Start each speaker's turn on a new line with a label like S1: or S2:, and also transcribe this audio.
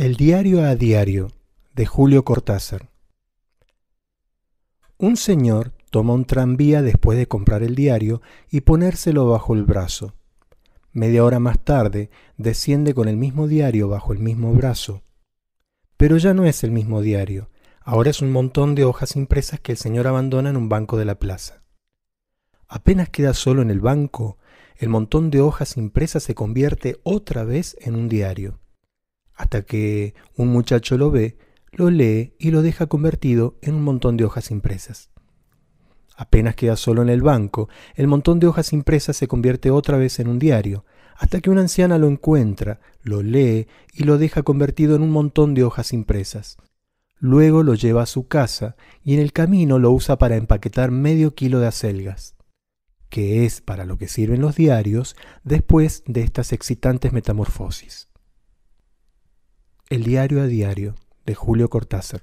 S1: El diario a diario de Julio Cortázar. Un señor toma un tranvía después de comprar el diario y ponérselo bajo el brazo. Media hora más tarde desciende con el mismo diario bajo el mismo brazo. Pero ya no es el mismo diario, ahora es un montón de hojas impresas que el señor abandona en un banco de la plaza. Apenas queda solo en el banco, el montón de hojas impresas se convierte otra vez en un diario hasta que un muchacho lo ve, lo lee y lo deja convertido en un montón de hojas impresas. Apenas queda solo en el banco, el montón de hojas impresas se convierte otra vez en un diario, hasta que una anciana lo encuentra, lo lee y lo deja convertido en un montón de hojas impresas. Luego lo lleva a su casa y en el camino lo usa para empaquetar medio kilo de acelgas, que es para lo que sirven los diarios después de estas excitantes metamorfosis. El diario a diario de Julio Cortázar.